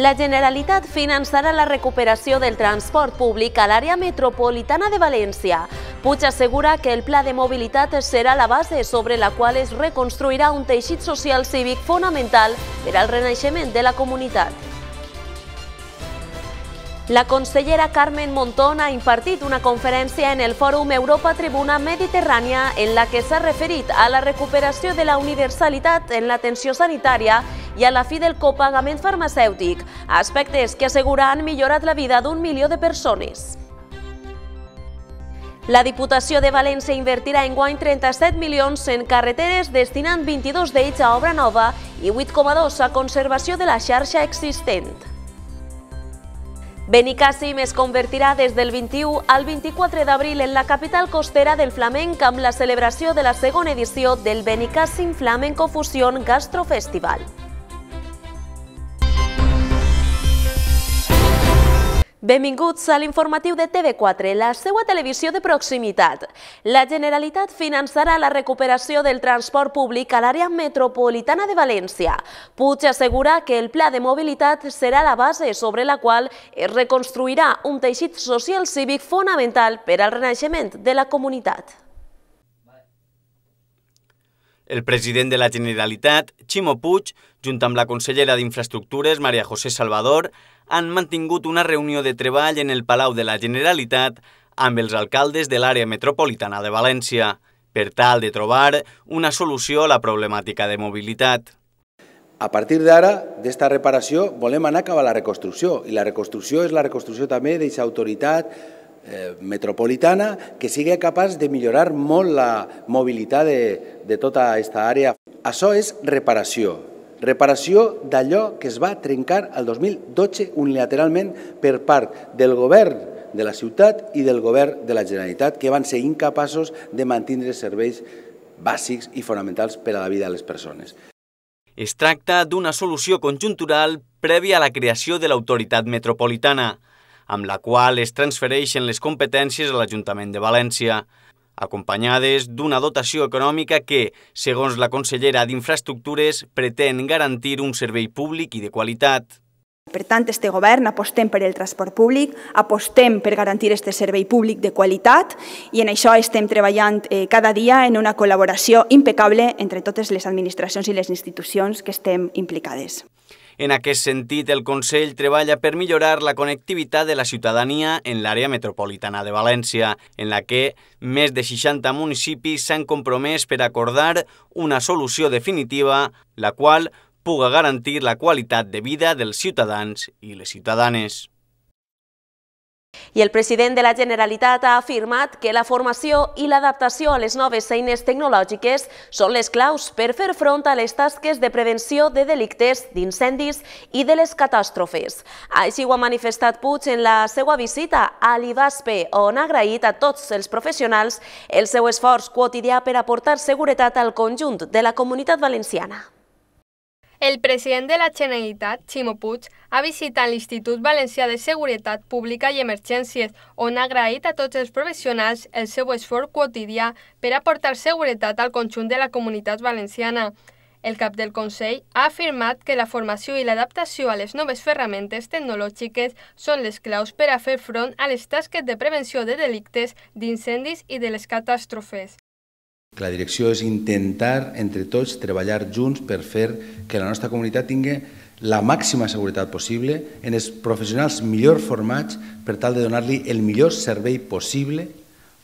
La Generalitat finançarà la recuperació del transport públic a l'àrea metropolitana de València. Puig assegura que el pla de mobilitat serà la base sobre la qual es reconstruirà un teixit social cívic fonamental per al renaixement de la comunitat. La consellera Carmen Montón ha impartit una conferència en el Fòrum Europa Tribuna Mediterrània en la que s'ha referit a la recuperació de la universalitat en l'atenció sanitària i a la fi del copagament farmacèutic, aspectes que assegura han millorat la vida d'un milió de persones. La Diputació de València invertirà en guany 37 milions en carreteres, destinant 22 d'ells a obra nova i 8,2 a conservació de la xarxa existent. Benicàssim es convertirà des del 21 al 24 d'abril en la capital costera del flamenc amb la celebració de la segona edició del Benicàssim Flamenco Fusión Gastrofestival. Benvinguts a l'informatiu de TV4, la seva televisió de proximitat. La Generalitat finançarà la recuperació del transport públic a l'àrea metropolitana de València. Puig assegura que el pla de mobilitat serà la base sobre la qual es reconstruirà un teixit social cívic fonamental per al renaixement de la comunitat. El president de la Generalitat, Ximo Puig, junt amb la consellera d'Infraestructures, Maria José Salvador, han mantingut una reunió de treball en el Palau de la Generalitat amb els alcaldes de l'àrea metropolitana de València, per tal de trobar una solució a la problemàtica de mobilitat. A partir d'ara, d'esta reparació, volem anar cap a la reconstrucció, i la reconstrucció és la reconstrucció també d'aquesta autoritat Eh, metropolitana que sigui capaç de millorar molt la mobilitat de, de tota aquesta àrea. Això és reparació, reparació d'allò que es va trencar el 2012 unilateralment per part del govern de la ciutat i del govern de la Generalitat, que van ser incapaços de mantenir serveis bàsics i fonamentals per a la vida de les persones. Es tracta d'una solució conjuntural prèvia a la creació de l'autoritat metropolitana amb la qual es transfereixen les competències a l'Ajuntament de València, acompanyades d'una dotació econòmica que, segons la consellera d'Infraestructures, pretén garantir un servei públic i de qualitat. Per tant, este govern apostem per el transport públic, apostem per garantir este servei públic de qualitat i en això estem treballant eh, cada dia en una col·laboració impecable entre totes les administracions i les institucions que estem implicades. En aquest sentit, el Consell treballa per millorar la connectivitat de la ciutadania en l'àrea metropolitana de València, en la que més de 60 municipis s'han compromès per acordar una solució definitiva, la qual puga garantir la qualitat de vida dels ciutadans i les ciutadanes. I el president de la Generalitat ha afirmat que la formació i l'adaptació a les noves eines tecnològiques són les claus per fer front a les tasques de prevenció de delictes, d'incendis i de les catàstrofes. Així ho ha manifestat Puig en la seva visita a l'IVASPE, on ha agraït a tots els professionals el seu esforç quotidià per aportar seguretat al conjunt de la comunitat valenciana. El president de la Generalitat, Ximo Puig, ha visitat l'Institut Valencià de Seguretat Pública i Emergències, on ha agraït a tots els professionals el seu esforç quotidià per aportar seguretat al conjunt de la comunitat valenciana. El cap del Consell ha afirmat que la formació i l'adaptació a les noves ferramentes tecnològiques són les claus per a fer front a les tasques de prevenció de delictes, d'incendis i de les catàstrofes. La direcció és intentar, entre tots, treballar junts per fer que la nostra comunitat tingui la màxima seguretat possible en els professionals millor formats per tal de donar-li el millor servei possible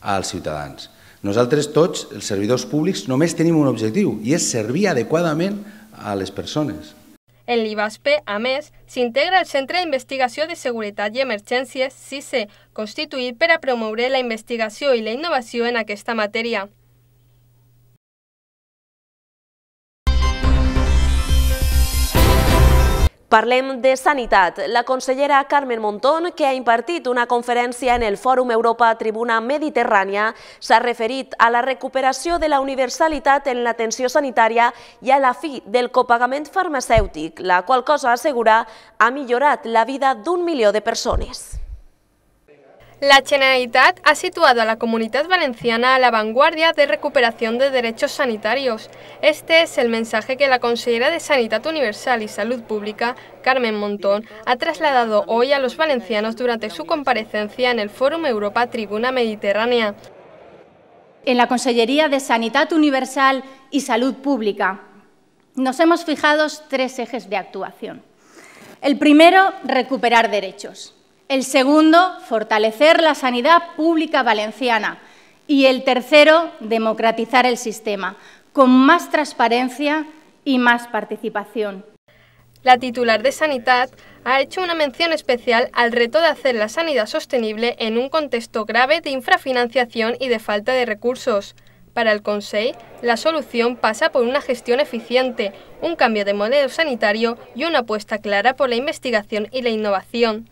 als ciutadans. Nosaltres tots, els servidors públics, només tenim un objectiu i és servir adequadament a les persones. En l'IBASPE, a més, s'integra el Centre d'Investigació de Seguretat i Emergències, CICE, constituït per a promoure la investigació i la innovació en aquesta matèria. Parlem de sanitat. La consellera Carmen Montón, que ha impartit una conferència en el Fòrum Europa Tribuna Mediterrània, s'ha referit a la recuperació de la universalitat en l'atenció sanitària i a la fi del copagament farmacèutic, la qual cosa assegura ha millorat la vida d'un milió de persones. La Generalitat ha situado a la Comunidad Valenciana a la vanguardia de recuperación de derechos sanitarios. Este es el mensaje que la consellera de Sanidad Universal y Salud Pública, Carmen Montón, ha trasladado hoy a los valencianos durante su comparecencia en el Fórum Europa Tribuna Mediterránea. En la Consellería de Sanidad Universal y Salud Pública nos hemos fijado tres ejes de actuación. El primero, recuperar derechos. El segundo, fortalecer la sanidad pública valenciana. Y el tercero, democratizar el sistema, con más transparencia y más participación. La titular de Sanidad ha hecho una mención especial al reto de hacer la sanidad sostenible en un contexto grave de infrafinanciación y de falta de recursos. Para el Consejo, la solución pasa por una gestión eficiente, un cambio de modelo sanitario y una apuesta clara por la investigación y la innovación.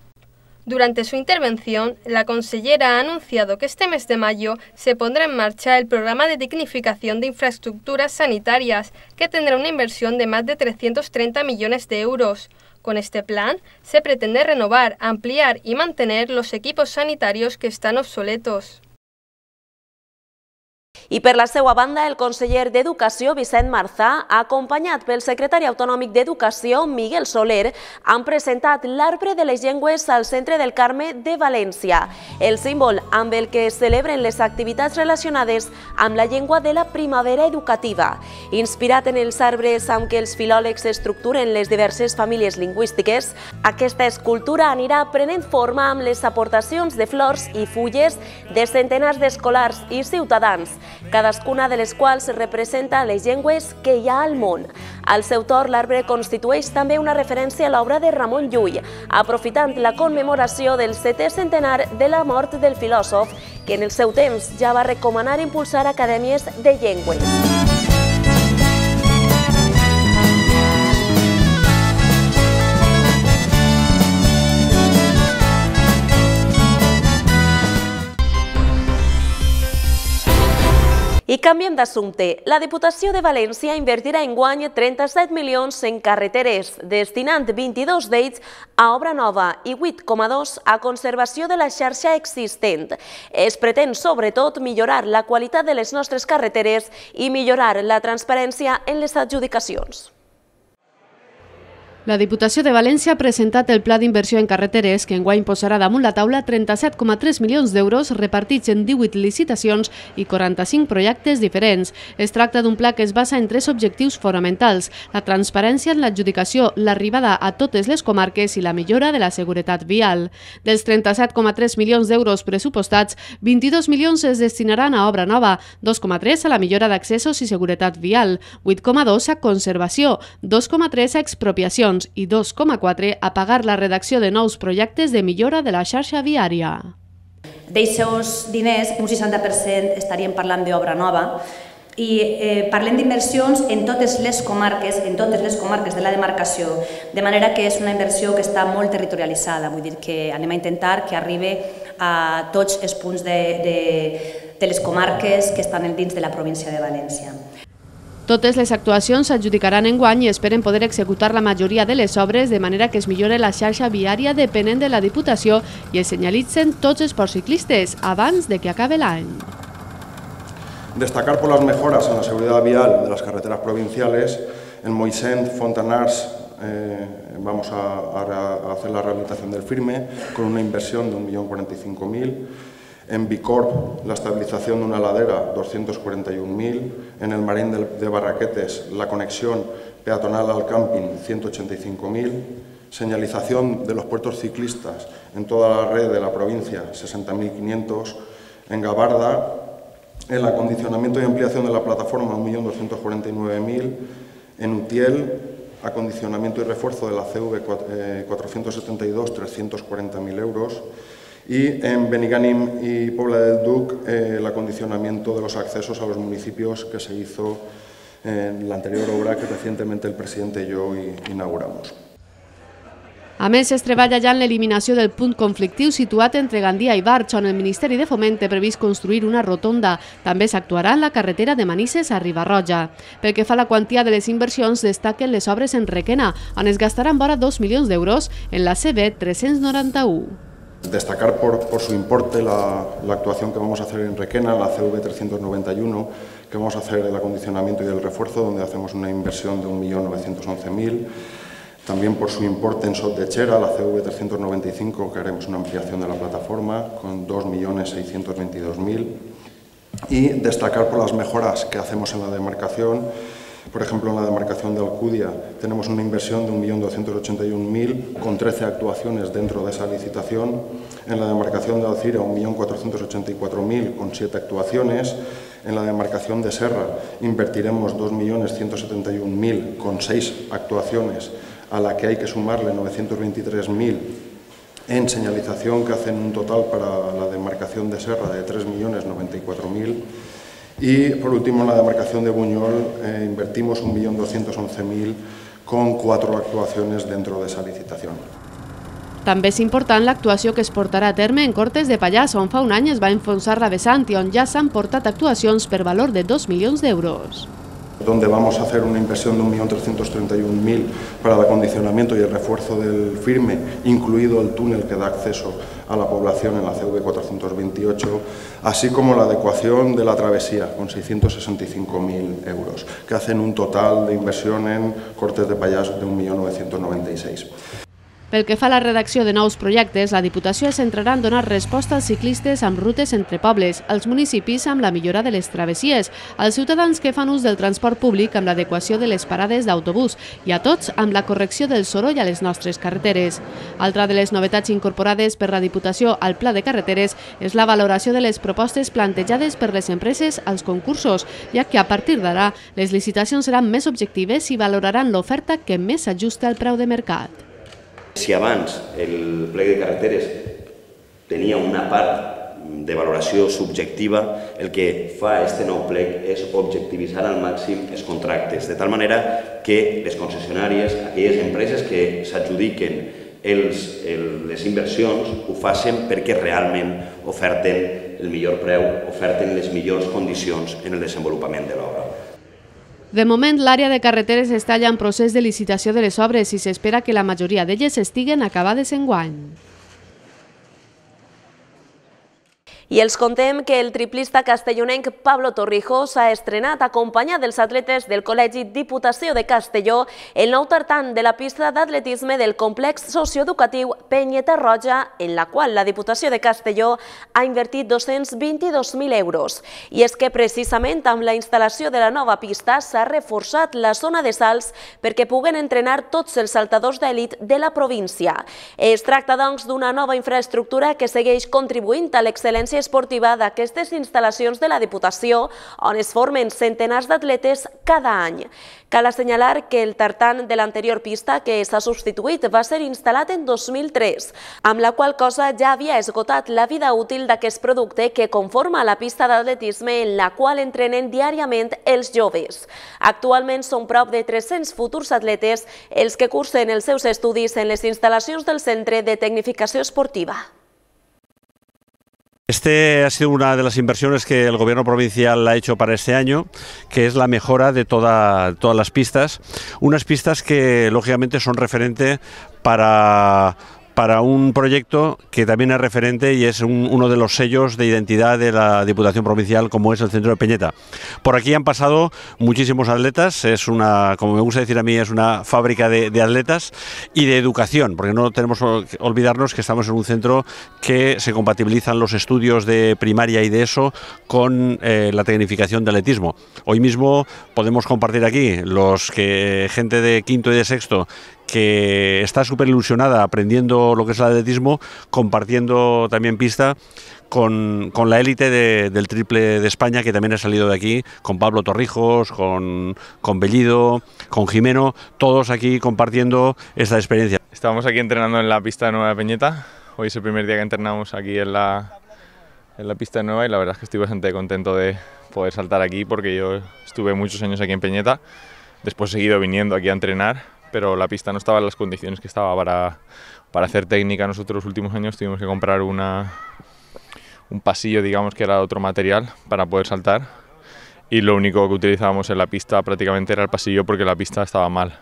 Durante su intervención, la consellera ha anunciado que este mes de mayo se pondrá en marcha el programa de dignificación de infraestructuras sanitarias, que tendrá una inversión de más de 330 millones de euros. Con este plan se pretende renovar, ampliar y mantener los equipos sanitarios que están obsoletos. I per la seva banda, el conseller d'Educació, Vicent Marzà, acompanyat pel secretari autonòmic d'Educació, Miguel Soler, han presentat l'arbre de les llengües al centre del Carme de València, el símbol amb el que es celebren les activitats relacionades amb la llengua de la primavera educativa. Inspirat en els arbres amb què els filòlegs estructuren les diverses famílies lingüístiques, aquesta escultura anirà prenent forma amb les aportacions de flors i fulles de centenars d'escolars i ciutadans cadascuna de les quals representa les llengües que hi ha al món. Al seu torn, l'arbre constitueix també una referència a l'obra de Ramon Llull, aprofitant la commemoració del setè centenar de la mort del filòsof, que en el seu temps ja va recomanar impulsar acadèmies de llengües. I canviem d'assumpte. La Diputació de València invertirà en guany 37 milions en carreteres, destinant 22 d'ells a obra nova i 8,2 a conservació de la xarxa existent. Es pretén, sobretot, millorar la qualitat de les nostres carreteres i millorar la transparència en les adjudicacions. La Diputació de València ha presentat el Pla d'Inversió en Carreteres, que enguany posarà damunt la taula 37,3 milions d'euros repartits en 18 licitacions i 45 projectes diferents. Es tracta d'un pla que es basa en tres objectius fonamentals, la transparència en l'adjudicació, l'arribada a totes les comarques i la millora de la seguretat vial. Dels 37,3 milions d'euros pressupostats, 22 milions es destinaran a obra nova, 2,3 a la millora d'accessos i seguretat vial, 8,2 a conservació, 2,3 a expropiacions, milions i 2,4 a pagar la redacció de nous projectes de millora de la xarxa viària. D'aixòs diners, un 60% estaríem parlant d'obra nova, i eh, parlem d'inversions en totes les comarques, en totes les comarques de la demarcació, de manera que és una inversió que està molt territorialitzada, vull dir que anem a intentar que arribi a tots els punts de, de, de les comarques que estan dins de la província de València. Totes les actuacions s'adjudicaran en guany i esperen poder executar la majoria de les obres de manera que es millore la xarxa viària depenent de la Diputació i es senyalitzen tots els ports ciclistes abans de que acabe l'any. Destacar por las mejoras en la seguridad vial de las carreteras provinciales, en Moisent, Fontanars, eh, vamos a, a hacer la rehabilitación del firme con una inversión de 1.045.000 euros en Bicorp la estabilización de una ladera, 241.000, en el Marín de Barraquetes la conexión peatonal al camping, 185.000, señalización de los puertos ciclistas en toda la red de la provincia, 60.500, en Gabarda el acondicionamiento y ampliación de la plataforma, 1.249.000, en Utiel acondicionamiento y refuerzo de la CV 472, eh, euros, y en Beniganim y Puebla del Duc eh, el acondicionamiento de los accesos a los municipios que se hizo en la anterior obra que recientemente el presidente y yo inauguramos. A més, es treballa ja en eliminación del punt conflictivo situado entre Gandía y barcho en el Ministerio de Foment té construir una rotonda. También se actuará en la carretera de Manises a Ribarroja. Pel que fa la cuantía de les inversions, destaquen les obres en Requena, on gastarán gastaran vora 2 de euros en la CB 391. Destacar por, su importe la, actuación que vamos a hacer en Requena, la CV391, que vamos a hacer el acondicionamiento y el refuerzo, donde hacemos una inversión de 1.911.000. También por su importe en Sot de Chera, la CV395, que haremos una ampliación de la plataforma con 2.622.000. Y destacar por las mejoras que hacemos en la demarcación, por ejemplo, en la demarcación de Alcudia tenemos una inversión de 1.281.000 con 13 actuaciones dentro de esa licitación. En la demarcación de Alcira, 1.484.000 con 7 actuaciones. En la demarcación de Serra invertiremos 2.171.000 con 6 actuaciones, a la que hay que sumarle 923.000 en señalización, que hacen un total para la demarcación de Serra de 3.094.000. Y, por último, en la demarcación de Buñol eh, invertimos 1.211.000 con cuatro actuaciones dentro de esa licitación. También es importante la actuación que exportará a terme en Cortes de Payaso. on fa un any va enfonsar la vessant i ya ja s'han portat actuaciones per valor de 2 millones de euros. donde vamos a hacer una inversión de 1.331.000 para el acondicionamiento y el refuerzo del firme, incluido el túnel que da acceso a la población en la CV 428, así como la adecuación de la travesía con 665.000 euros, que hacen un total de inversión en cortes de payasos de 1.996.000. Pel que fa a la redacció de nous projectes, la Diputació es centrarà en donar resposta als ciclistes amb rutes entre pobles, als municipis amb la millora de les travessies, als ciutadans que fan ús del transport públic amb l'adequació de les parades d'autobús i a tots amb la correcció del soroll a les nostres carreteres. Altra de les novetats incorporades per la Diputació al Pla de Carreteres és la valoració de les propostes plantejades per les empreses als concursos, ja que a partir d'ara les licitacions seran més objectives i valoraran l'oferta que més s'ajusta al preu de mercat. Si abans el plec de carreteres tenia una part de valoració subjectiva, el que fa este nou plec és objectivitzar al màxim els contractes, de tal manera que les concessionàries, aquelles empreses que s'adjudiquen els, el, les inversions, ho facin perquè realment oferten el millor preu, oferten les millors condicions en el desenvolupament de l'obra. De moment, l'àrea de carreteres està allà en procés de licitació de les obres i s'espera que la majoria d'elles estiguen acabades en guany. I els contem que el triplista castellonenc Pablo Torrijos ha estrenat acompanyat dels atletes del Col·legi Diputació de Castelló el nou tartant de la pista d'atletisme del complex socioeducatiu Penyeta Roja, en la qual la Diputació de Castelló ha invertit 222.000 euros. I és que precisament amb la instal·lació de la nova pista s'ha reforçat la zona de salts perquè puguen entrenar tots els saltadors d'elit de la província. Es tracta, doncs, d'una nova infraestructura que segueix contribuint a l'excel·lència competència esportiva d'aquestes instal·lacions de la Diputació, on es formen centenars d'atletes cada any. Cal assenyalar que el tartan de l'anterior pista que s'ha substituït va ser instal·lat en 2003, amb la qual cosa ja havia esgotat la vida útil d'aquest producte que conforma la pista d'atletisme en la qual entrenen diàriament els joves. Actualment són prop de 300 futurs atletes els que cursen els seus estudis en les instal·lacions del Centre de Tecnificació Esportiva. Este ha sido una de las inversiones que el gobierno provincial ha hecho para este año, que es la mejora de todas las pistas, unas pistas que lógicamente son referente para para un proyecto que también es referente y es uno de los sellos de identidad de la Diputación Provincial, como es el Centro de Peñeta. Por aquí han pasado muchísimos atletas, es una, como me gusta decir a mí, es una fábrica de, atletas y de educación, porque no tenemos que olvidarnos que estamos en un centro que se compatibilizan los estudios de primaria y de eso con eh, la tecnificación de atletismo. Hoy mismo podemos compartir aquí los que gente de quinto y de sexto que está súper ilusionada aprendiendo lo que es el atletismo, compartiendo también pista con, con la élite del triple de España, que también ha salido de aquí, con Pablo Torrijos, con, con Bellido, con Jimeno, todos aquí compartiendo esta experiencia. Estábamos aquí entrenando en la pista de Nueva Peñeta, hoy es el primer día que entrenamos aquí en la, en la pista nueva y la verdad es que estoy bastante contento de poder saltar aquí porque yo estuve muchos años aquí en Peñeta, después he seguido viniendo aquí a entrenar pero la pista no estaba en las condiciones que estaba para, para hacer técnica. Nosotros los últimos años tuvimos que comprar una, un pasillo, digamos, que era otro material para poder saltar. Y lo único que utilizábamos en la pista prácticamente era el pasillo porque la pista estaba mal.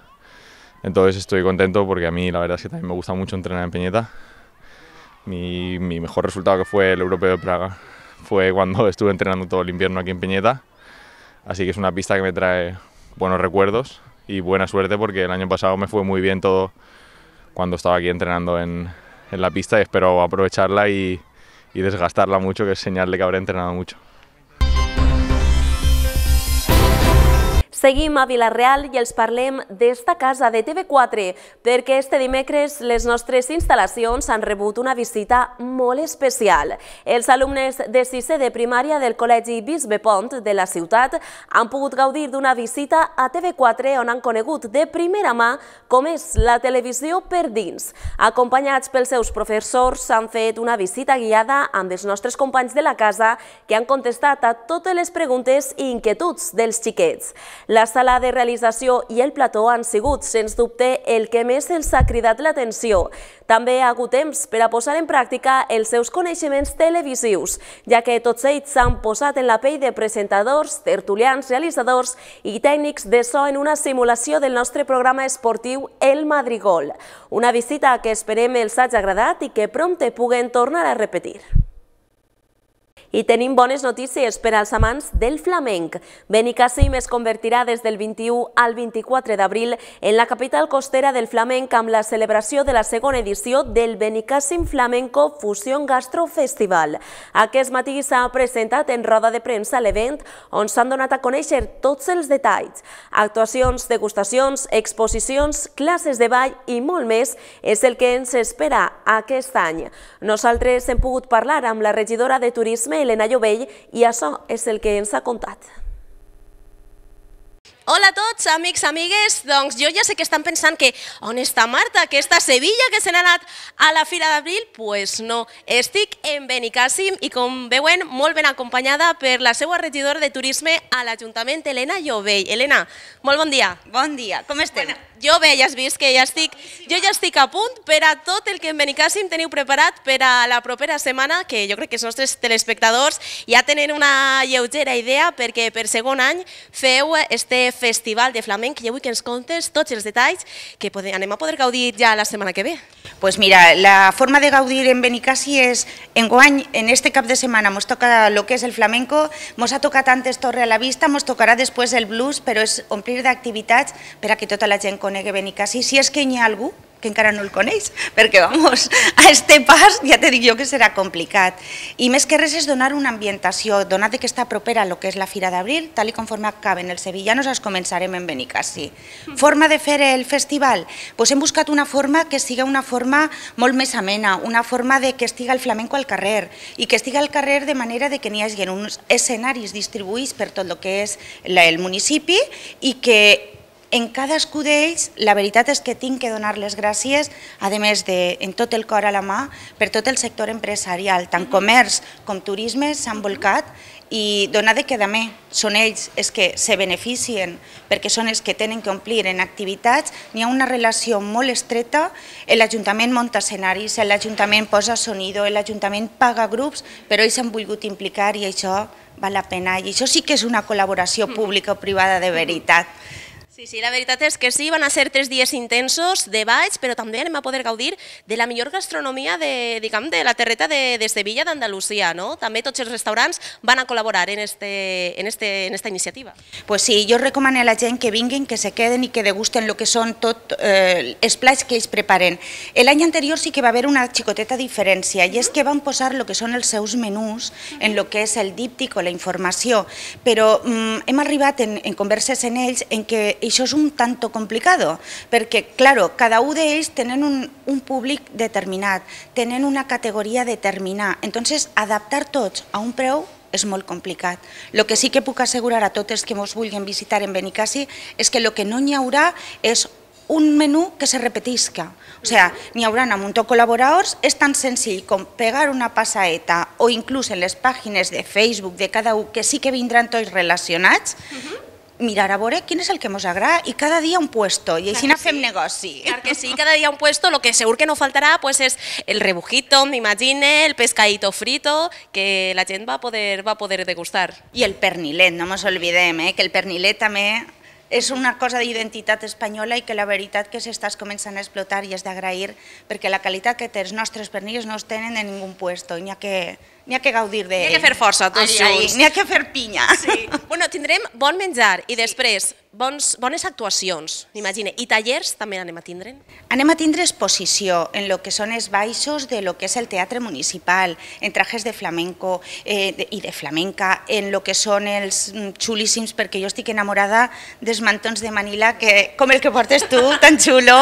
Entonces estoy contento porque a mí la verdad es que también me gusta mucho entrenar en Peñeta. mi mejor resultado que fue el Europeo de Praga fue cuando estuve entrenando todo el invierno aquí en Peñeta. Así que es una pista que me trae buenos recuerdos y buena suerte porque el año pasado me fue muy bien todo cuando estaba aquí entrenando en, la pista y espero aprovecharla y, desgastarla mucho, que es que habré entrenado mucho. Seguim a Vilareal i els parlem d'esta casa de TV4, perquè este dimecres les nostres instal·lacions han rebut una visita molt especial. Els alumnes de 6è de primària del Col·legi Bisbe Pont de la ciutat han pogut gaudir d'una visita a TV4 on han conegut de primera mà com és la televisió per dins. Acompanyats pels seus professors s'han fet una visita guiada amb els nostres companys de la casa que han contestat a totes les preguntes i inquietuds dels xiquets. La sala de realització i el plató han sigut, sens dubte, el que més els ha cridat l'atenció. També ha hagut temps per a posar en pràctica els seus coneixements televisius, ja que tots ells s'han posat en la pell de presentadors, tertulians, realitzadors i tècnics de so en una simulació del nostre programa esportiu El Madrigol. Una visita que esperem els hagi agradat i que prompte puguen tornar a repetir. I tenim bones notícies per als amants del flamenc. Benicàssim es convertirà des del 21 al 24 d'abril en la capital costera del flamenc amb la celebració de la segona edició del Benicàssim Flamenco Fusión Gastro Festival. Aquest matí s'ha presentat en roda de premsa l'event on s'han donat a conèixer tots els detalls. Actuacions, degustacions, exposicions, classes de ball i molt més és el que ens espera aquest any. Nosaltres hem pogut parlar amb la regidora de Turisme Elena Llobell i això és el que ens ha contat. Hola a tots, amics, amigues. Doncs jo ja sé que estan pensant que on està Marta, que està Sevilla, que se n'ha anat a la Fira d'Abril. Pues no, estic en Benicàssim i com veuen, molt ben acompanyada per la seva regidora de Turisme a l'Ajuntament, Elena Llobell. Elena, molt bon dia. Bon dia, com estem? Bueno. Jo bé, ja has vist que ja estic, jo ja estic a punt per a tot el que en Benicàssim teniu preparat per a la propera setmana, que jo crec que els nostres telespectadors ja tenen una lleugera idea perquè per segon any feu este festival de flamenc i avui que ens contes tots els detalls que podem, anem a poder gaudir ja la setmana que ve. Pues mira, la forma de gaudir en Benicàssim és, en guany, en este cap de setmana mos toca lo que és el flamenco, mos ha tocat antes Torre a la Vista, mos tocarà després el blues, però és omplir d'activitats per a que tota la gent conegui conegui Benicàssim, si és que n'hi ha algú que encara no el coneix, perquè, vamos, a este pas ja te dic jo que serà complicat. I més que res és donar una ambientació, donat que està propera a lo que és la Fira d'Abril, tal i conforme acaben els sevillanos, els començarem en Benicàssim. Hmm. Forma de fer el festival? Pues hem buscat una forma que siga una forma molt més amena, una forma de que estiga el flamenco al carrer, i que estiga al carrer de manera de que n'hi hagi uns escenaris distribuïts per tot el que és el municipi i que en cadascú d'ells, la veritat és que tinc que donar les gràcies, a més de, en tot el cor a la mà, per tot el sector empresarial, tant mhm. comerç com turisme s'han volcat i de que també són ells els que se beneficien perquè són els que tenen que omplir en activitats, n'hi ha una relació molt estreta, l'Ajuntament monta escenaris, l'Ajuntament posa sonido, l'Ajuntament paga grups, però ells s'han volgut implicar i això val la pena i això sí que és una col·laboració mhm. pública o privada de mhm. veritat. Sí, sí, la veritat és que sí, van a ser tres dies intensos de baix, però també anem a poder gaudir de la millor gastronomia de, diguem, de la terreta de, de Sevilla d'Andalusia, no? També tots els restaurants van a col·laborar en, este, en, este, en esta iniciativa. Pues sí, jo recomano a la gent que vinguin, que se queden i que degusten el que són tot eh, els plats que ells preparen. L'any anterior sí que va haver una xicoteta diferència, i és que van posar el que són els seus menús en el que és el díptic o la informació, però mm, hem arribat en, en converses en ells en que això és un tanto complicat, perquè, clar, cada un d'ells tenen un, un públic determinat, tenen una categoria determinada, entonces adaptar tots a un preu és molt complicat. El que sí que puc assegurar a tots els que ens vulguin visitar en Benicàssim és que el que no hi haurà és un menú que se repetisca. O sea, n'hi haurà un muntó col·laboradors, és tan senzill com pegar una passaeta o inclús en les pàgines de Facebook de cada un que sí que vindran tots relacionats, uh mhm. -huh mirar a veure quin és el que ens agrada i cada dia un puesto i així no fem sí. negoci. Clar que sí, cada dia un puesto, lo que segur que no faltarà pues, és el rebujito, m'imagine, el pescadito frito, que la gent va poder, va poder degustar. I el pernilet, no ens oblidem, eh, que el pernilet també és una cosa d'identitat espanyola i que la veritat que s'estàs començant a explotar i és d'agrair perquè la qualitat que té els nostres pernils no es tenen en ningú puesto, n'hi ha que n'hi ha que gaudir d'ell. N'hi ha que fer força, tots ai, junts. N'hi ha que fer pinya. Sí. bueno, tindrem bon menjar i després bons, bones actuacions, m'imagina. I tallers també anem a tindre? Anem a tindre exposició en lo que són els baixos de lo que és el teatre municipal, en trajes de flamenco eh, de, i de flamenca, en lo que són els mm, xulíssims, perquè jo estic enamorada dels mantons de Manila, que, com el que portes tu, tan xulo,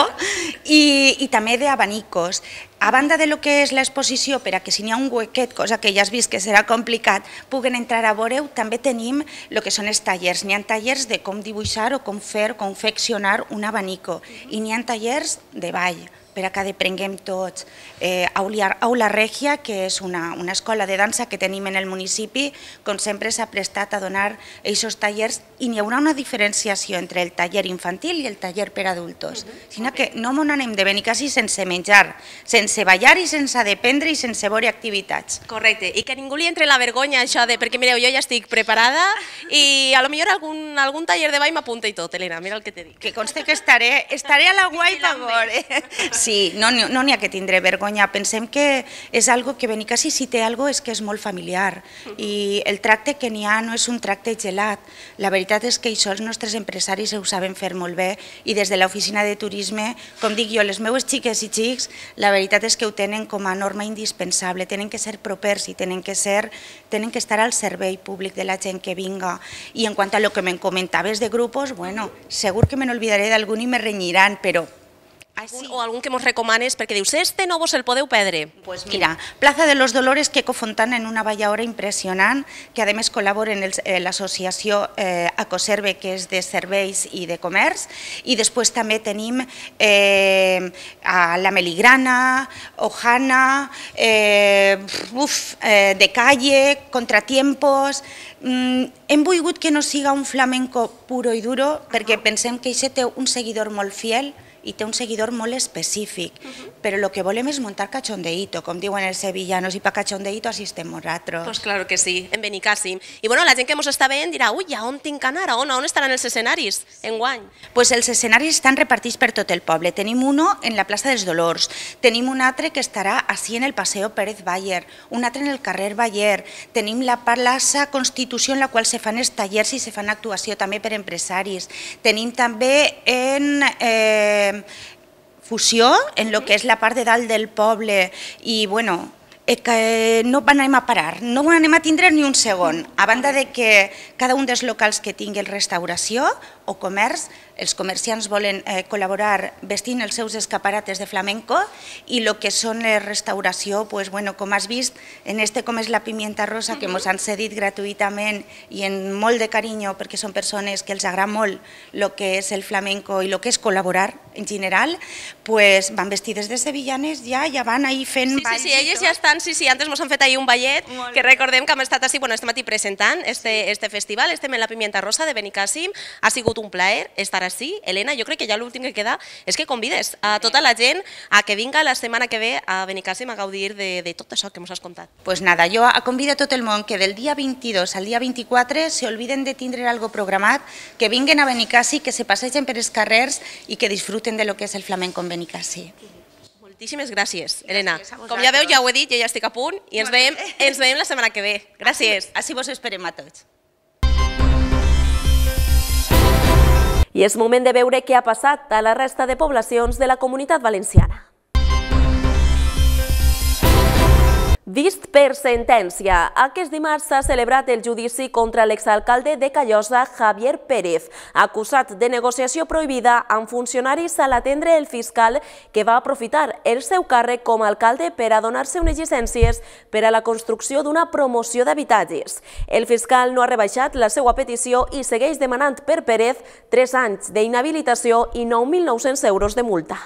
i, i també d'abanicos a banda de lo que és l'exposició, per a que si n'hi ha un huequet, cosa que ja has vist que serà complicat, puguen entrar a veure-ho, també tenim el que són els tallers. N'hi ha tallers de com dibuixar o com fer, confeccionar un abanico, i n'hi ha tallers de ball per a que deprenguem tots eh, Aula, Aula Regia, que és una, una escola de dansa que tenim en el municipi, com sempre s'ha prestat a donar aquests tallers i n'hi haurà una diferenciació entre el taller infantil i el taller per adultos, uh mhm, -huh. sinó que no m'ho anem de venir quasi sense menjar, sense ballar i sense dependre i sense veure activitats. Correcte, i que ningú li entre la vergonya això de perquè mireu, jo ja estic preparada i a lo millor algun, algun taller de ball m'apunta i tot, Elena, mira el que te dic. Que conste que estaré, estaré a la guai, per favor. Eh? Sí, no n'hi no ha que tindre vergonya. Pensem que és algo que quasi si té algo és que és molt familiar i el tracte que n'hi ha no és un tracte gelat. La veritat és que això els nostres empresaris ho saben fer molt bé i des de l'oficina de turisme, com dic jo, les meues xiques i xics, la veritat és que ho tenen com a norma indispensable, tenen que ser propers i tenen que, ser, tenen que estar al servei públic de la gent que vinga. I en quant a lo que me'n comentaves de grups, bueno, segur que me n'olvidaré d'algun i me renyiran, però Ah, sí. o algun que mos recomanes perquè dius, este no vos el podeu perdre. Pues mira, Plaza de los Dolores, Queco Fontana en una bailaora impressionant, que a més col·labora en eh, l'associació eh, Acoserve, que és de serveis i de comerç, i després també tenim eh, a la Meligrana, Ojana, eh, uf, eh, de calle, Contratiempos... Mm, hem volgut que no siga un flamenco puro i duro, uh -huh. perquè pensem que això té un seguidor molt fiel, i té un seguidor molt específic, uh -huh. però el que volem és muntar cachondeito, com diuen els sevillanos, i per cachondeito assistem nosaltres. Doncs pues claro que sí, en Benicàssim. I bueno, la gent que ens està veient dirà, ui, a on tinc que anar, a on, a on estaran els escenaris en guany? Doncs pues els escenaris estan repartits per tot el poble. Tenim uno en la plaça dels Dolors, tenim un altre que estarà així en el Paseo Pérez Bayer, un altre en el carrer Bayer, tenim la plaça Constitució en la qual se fan els tallers i se fan actuació també per empresaris, tenim també en... Eh, fusió en lo que és la part de dalt del poble i bueno, eh, que no anem a parar, no anem a tindre ni un segon, a banda de que cada un dels locals que tingui el restauració o comerç. Els comerciants volen eh, col·laborar vestint els seus escaparates de flamenco i el que són la restauració, pues, bueno, com has vist, en este com és la pimienta rosa, que ens han cedit gratuïtament i en molt de carinyo, perquè són persones que els agrada molt el que és el flamenco i el que és col·laborar en general, pues, van vestides de sevillanes ja, ja van ahir fent... Sí, sí, sí, elles ja estan, sí, sí, antes ens han fet ahir un ballet, que recordem que hem estat així, bueno, este matí presentant este, este festival, estem en la Pimienta Rosa de Benicàssim, ha sigut sigut un plaer estar així. Helena, jo crec que ja l'últim que queda és que convides a tota la gent a que vinga la setmana que ve a Benicàssim a gaudir de, de tot això que ens has contat. Pues nada, jo convido a tot el món que del dia 22 al dia 24 se olviden de tindre algo programat, que vinguen a Benicàssim, que se passegen per els carrers i que disfruten de lo que és el flamenco en Benicàssim. Moltíssimes gràcies, Helena. Gràcies Com ja veu, ja ho he dit, ja, ja estic a punt i ens veiem, ens veiem la setmana que ve. Gràcies. així vos esperem a tots. I és moment de veure què ha passat a la resta de poblacions de la comunitat valenciana. Vist per sentència, aquest dimarts s'ha celebrat el judici contra l'exalcalde de Callosa, Javier Pérez, acusat de negociació prohibida amb funcionaris a l'atendre el fiscal que va aprofitar el seu càrrec com a alcalde per a donar-se unes llicències per a la construcció d'una promoció d'habitatges. El fiscal no ha rebaixat la seva petició i segueix demanant per Pérez 3 anys d'inhabilitació i 9.900 euros de multa.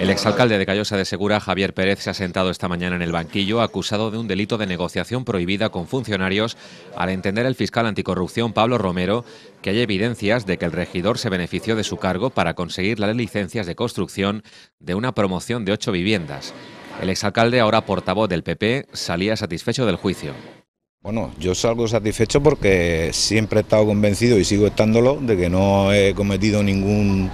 El exalcalde de Callosa de Segura, Javier Pérez, se ha sentado esta mañana en el banquillo acusado de un delito de negociación prohibida con funcionarios, al entender el fiscal anticorrupción Pablo Romero que hay evidencias de que el regidor se benefició de su cargo para conseguir las licencias de construcción de una promoción de ocho viviendas. El exalcalde, ahora portavoz del PP, salía satisfecho del juicio. Bueno, yo salgo satisfecho porque siempre he estado convencido y sigo estándolo de que no he cometido ningún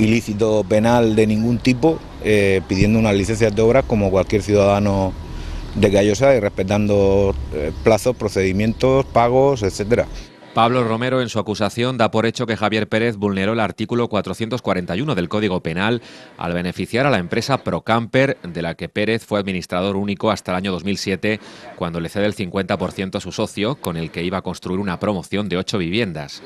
ilícito penal de ningún tipo, eh, pidiendo unas licencias de obras como cualquier ciudadano de Gallosa y respetando eh, plazos, procedimientos, pagos, etcétera. Pablo Romero en su acusación da por hecho que Javier Pérez vulneró el artículo 441 del Código Penal al beneficiar a la empresa Procamper, de la que Pérez fue administrador único hasta el año 2007, cuando le cede el 50% a su socio, con el que iba a construir una promoción de ocho viviendas.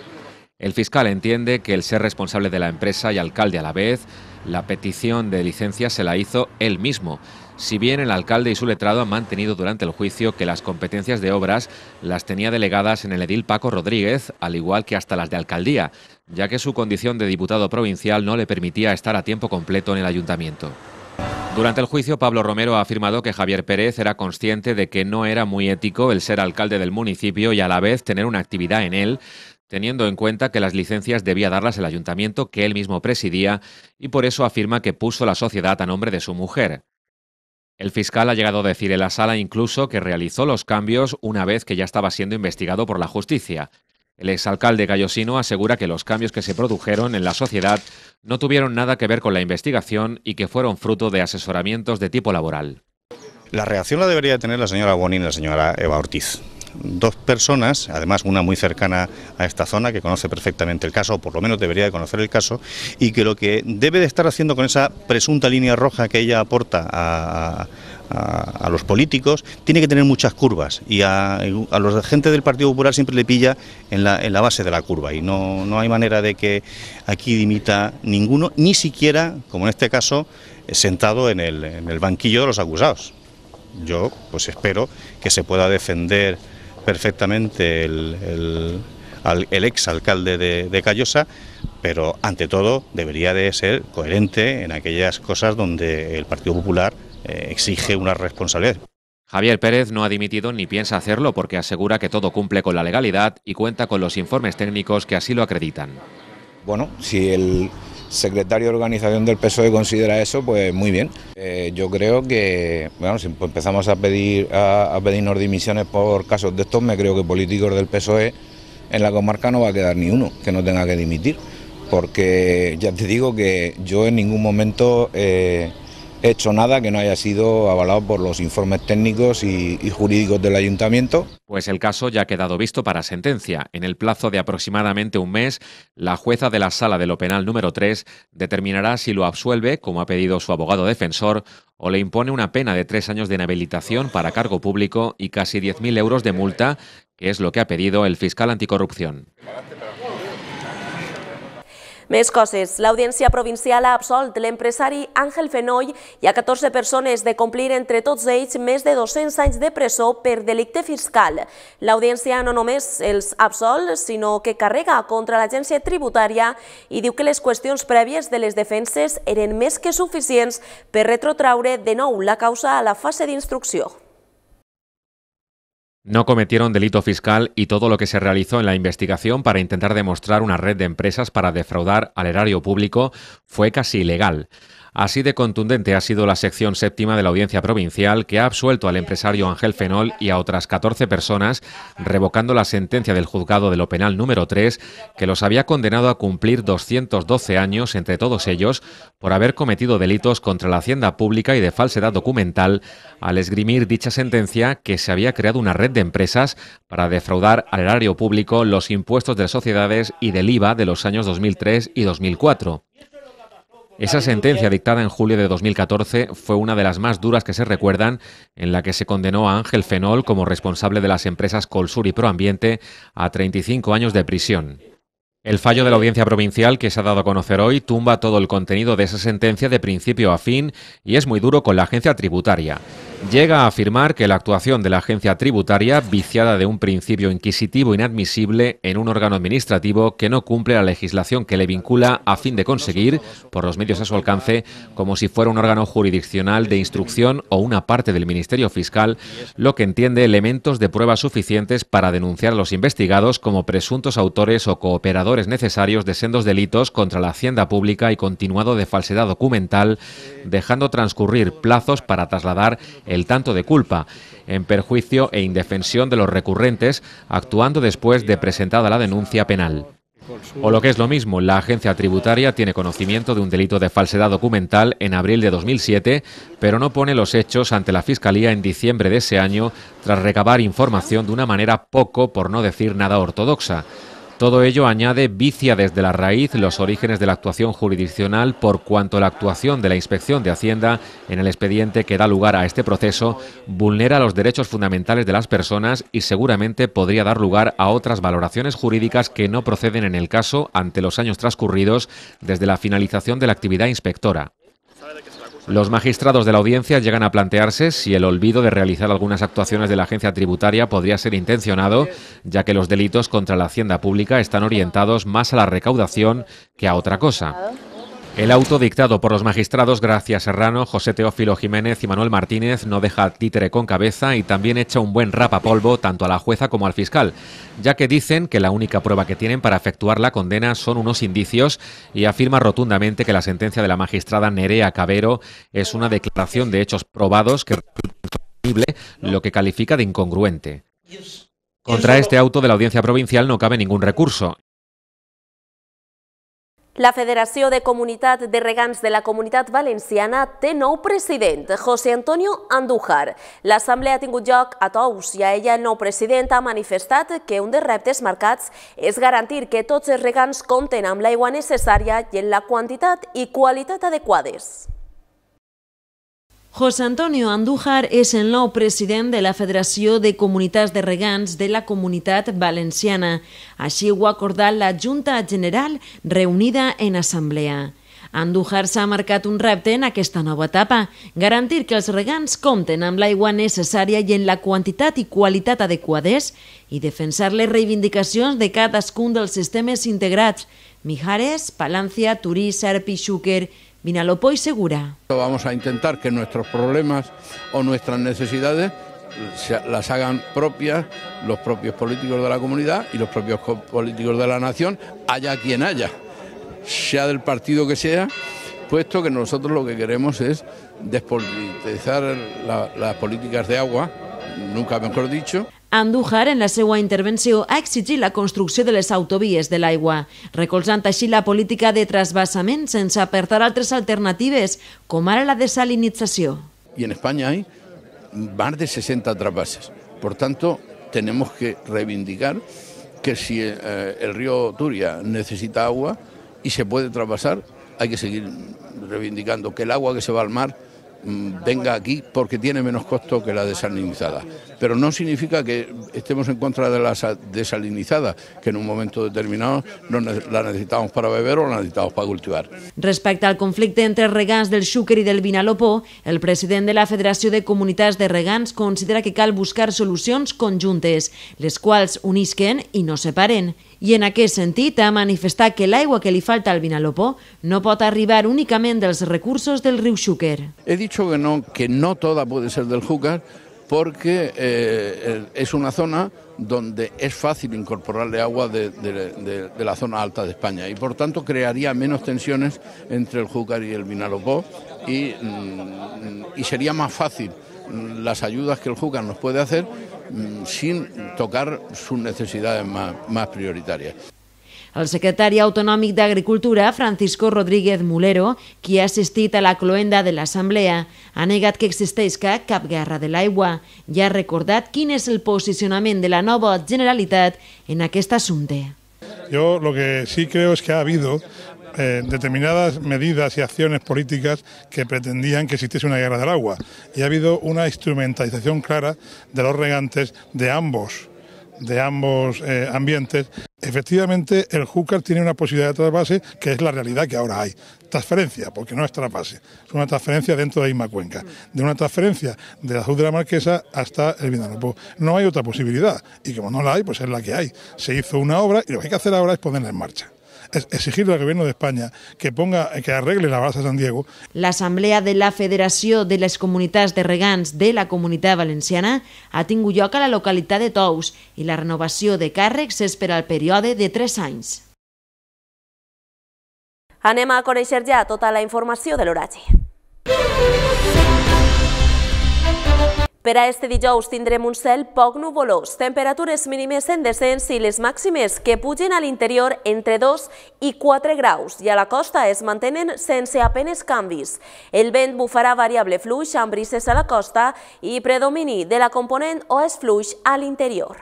El fiscal entiende que el ser responsable de la empresa y alcalde a la vez, la petición de licencia se la hizo él mismo, si bien el alcalde y su letrado han mantenido durante el juicio que las competencias de obras las tenía delegadas en el edil Paco Rodríguez, al igual que hasta las de alcaldía, ya que su condición de diputado provincial no le permitía estar a tiempo completo en el ayuntamiento. Durante el juicio, Pablo Romero ha afirmado que Javier Pérez era consciente de que no era muy ético el ser alcalde del municipio y a la vez tener una actividad en él, teniendo en cuenta que las licencias debía darlas el ayuntamiento que él mismo presidía y por eso afirma que puso la sociedad a nombre de su mujer. El fiscal ha llegado a decir en la sala incluso que realizó los cambios una vez que ya estaba siendo investigado por la justicia. El exalcalde Gallosino asegura que los cambios que se produjeron en la sociedad no tuvieron nada que ver con la investigación y que fueron fruto de asesoramientos de tipo laboral. La reacción la debería tener la señora Bonin y la señora Eva Ortiz dos personas, además una muy cercana a esta zona, que conoce perfectamente el caso, o por lo menos debería de conocer el caso, y que lo que debe de estar haciendo con esa presunta línea roja que ella aporta a, a, los políticos, tiene que tener muchas curvas y a, los agentes del Partido Popular siempre le pilla en la, base de la curva y no, hay manera de que aquí dimita ninguno, ni siquiera, como en este caso, sentado en el, en el banquillo de los acusados. Yo pues espero que se pueda defender perfectamente el, el, ex alcalde de, de Callosa, pero ante todo debería de ser coherente en aquellas cosas donde el Partido Popular eh, exige una responsabilidad. Javier Pérez no ha dimitido ni piensa hacerlo porque asegura que todo cumple con la legalidad y cuenta con los informes técnicos que así lo acreditan. Bueno, si el secretario de organización del PSOE considera eso, pues muy bien. Eh, yo creo que, bueno, si pues empezamos a, pedir, a, pedirnos dimisiones por casos de estos, me creo que políticos del PSOE en la comarca no va a quedar ni uno que no tenga que dimitir, porque ya te digo que yo en ningún momento... Eh, hecho nada que no haya sido avalado por los informes técnicos y, jurídicos del ayuntamiento. Pues el caso ya ha quedado visto para sentencia. En el plazo de aproximadamente un mes, la jueza de la sala de lo penal número 3 determinará si lo absuelve, como ha pedido su abogado defensor, o le impone una pena de tres años de inhabilitación para cargo público y casi 10.000 euros de multa, que es lo que ha pedido el fiscal anticorrupción. Més coses. L'Audiència Provincial ha absolt l'empresari Àngel Fenoll i a 14 persones de complir entre tots ells més de 200 anys de presó per delicte fiscal. L'Audiència no només els absolt, sinó que carrega contra l'agència tributària i diu que les qüestions prèvies de les defenses eren més que suficients per retrotraure de nou la causa a la fase d'instrucció. No cometieron delito fiscal y todo lo que se realizó en la investigación para intentar demostrar una red de empresas para defraudar al erario público fue casi ilegal. Así de contundente ha sido la sección séptima de la audiencia provincial que ha absuelto al empresario Ángel Fenol y a otras 14 personas, revocando la sentencia del juzgado de lo penal número 3, que los había condenado a cumplir 212 años entre todos ellos por haber cometido delitos contra la hacienda pública y de falsedad documental, al esgrimir dicha sentencia que se había creado una red de empresas para defraudar al erario público los impuestos de sociedades y del IVA de los años 2003 y 2004. Esa sentencia dictada en julio de 2014 fue una de las más duras que se recuerdan, en la que se condenó a Ángel Fenol como responsable de las empresas Colsur y Proambiente a 35 años de prisión. El fallo de la audiencia provincial que se ha dado a conocer hoy tumba todo el contenido de esa sentencia de principio a fin y es muy duro con la agencia tributaria. Llega a afirmar que la actuación de la agencia tributaria, viciada de un principio inquisitivo inadmisible en un órgano administrativo que no cumple la legislación que le vincula a fin de conseguir, por los medios a su alcance, como si fuera un órgano jurisdiccional de instrucción o una parte del Ministerio Fiscal, lo que entiende elementos de prueba suficientes para denunciar a los investigados como presuntos autores o cooperadores necesarios de sendos delitos contra la hacienda pública y continuado de falsedad documental, dejando transcurrir plazos para trasladar el tanto de culpa, en perjuicio e indefensión de los recurrentes, actuando después de presentada la denuncia penal. O lo que es lo mismo, la agencia tributaria tiene conocimiento de un delito de falsedad documental en abril de 2007, pero no pone los hechos ante la Fiscalía en diciembre de ese año tras recabar información de una manera poco, por no decir nada ortodoxa. Todo ello añade vicia desde la raíz los orígenes de la actuación jurisdiccional por cuanto la actuación de la Inspección de Hacienda en el expediente que da lugar a este proceso vulnera los derechos fundamentales de las personas y seguramente podría dar lugar a otras valoraciones jurídicas que no proceden en el caso ante los años transcurridos desde la finalización de la actividad inspectora. Los magistrados de la audiencia llegan a plantearse si el olvido de realizar algunas actuaciones de la agencia tributaria podría ser intencionado, ya que los delitos contra la hacienda pública están orientados más a la recaudación que a otra cosa. El auto dictado por los magistrados Gracia Serrano, José Teófilo Jiménez y Manuel Martínez no deja títere con cabeza y también echa un buen rapapolvo tanto a la jueza como al fiscal, ya que dicen que la única prueba que tienen para efectuar la condena son unos indicios y afirma rotundamente que la sentencia de la magistrada Nerea Cabero es una declaración de hechos probados que lo que califica de incongruente. Contra este auto de la audiencia provincial no cabe ningún recurso La Federació de Comunitat de Regants de la Comunitat Valenciana té nou president, José Antonio Andújar. L'assemblea ha tingut lloc a Tous i a ella el nou president ha manifestat que un dels reptes marcats és garantir que tots els regants compten amb l'aigua necessària i en la quantitat i qualitat adequades. José Antonio Andújar és el nou president de la Federació de Comunitats de Regants de la Comunitat Valenciana. Així ho ha acordat la Junta General reunida en assemblea. Andújar s'ha marcat un repte en aquesta nova etapa, garantir que els regants compten amb l'aigua necessària i en la quantitat i qualitat adequades i defensar les reivindicacions de cadascun dels sistemes integrats, Mijares, Palància, Turí, Serp i Xúquer, Vinalopó y Segura. Vamos a intentar que nuestros problemas o nuestras necesidades las hagan propias los propios políticos de la comunidad y los propios políticos de la nación, haya quien haya, sea del partido que sea, puesto que nosotros lo que queremos es despolitizar las políticas de agua, nunca mejor dicho. Andújar, en la seva intervenció, ha exigit la construcció de les autovies de l'aigua, recolzant així la política de trasbassament sense apertar altres alternatives, com ara la desalinització. I en hi ha més de 60 trasvases. Per tant, hem que reivindicar que si eh, el riu Turia necessita aigua i se pot trasvasar, hay que seguir reivindicando que el agua que se va al mar Mm, venga aquí porque tiene menos costo que la desalinizada. Pero no significa que estemos en contra de la desalinizada, que en un momento determinado la necesitamos para beber o la necesitamos para cultivar. Respecte al conflicte entre regants del Xúquer i del Vinalopó, el president de la Federació de Comunitats de Regants considera que cal buscar solucions conjuntes, les quals unisquen i no separen. Y en aquel sentido ha manifestado que el agua que le falta al Vinalopó no puede arribar de los recursos del río Xúquer. He dicho que no, que no toda puede ser del Júcar, porque eh, es una zona donde es fácil incorporarle agua de, la zona alta de España y por tanto crearía menos tensiones entre el Júcar y el Vinalopó y, mm, y sería más fácil las ayudas que el Júcar nos puede hacer Mm, sin tocar sus necesidades más, más prioritarias. El secretari autonòmic d'Agricultura, Francisco Rodríguez Mulero, qui ha assistit a la cloenda de l'Assemblea, ha negat que existeixca cap guerra de l'aigua i ha recordat quin és el posicionament de la nova Generalitat en aquest assumpte. Yo lo que sí creo es que ha habido Eh, determinadas medidas y acciones políticas que pretendían que existiese una guerra del agua. Y ha habido una instrumentalización clara de los regantes de ambos de ambos eh, ambientes, efectivamente el Júcar tiene una posibilidad de trasvase que es la realidad que ahora hay. Transferencia, porque no es trasvase, es una transferencia dentro de la misma cuenca. De una transferencia de la Azul de la Marquesa hasta el Vinalopó. Pues no hay otra posibilidad y como no la hay, pues es la que hay. Se hizo una obra y lo que hay que hacer ahora es ponerla en marcha. exigirle al gobierno de España que ponga que arregle la de San Diego. La Asamblea de la Federació de les Comunitats de Regants de la Comunitat Valenciana ha tingut lloc a la localitat de Tous i la renovació de càrrecs és per al període de 3 anys. Anem a conèixer ja tota la informació de Música per a este dijous tindrem un cel poc nuvolós, temperatures mínimes en descens i les màximes que pugen a l'interior entre 2 i 4 graus i a la costa es mantenen sense apenes canvis. El vent bufarà variable fluix amb brises a la costa i predomini de la component oest fluix a l'interior.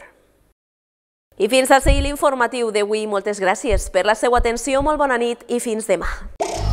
I fins a seguir l'informatiu d'avui. Moltes gràcies per la seva atenció, molt bona nit i fins demà.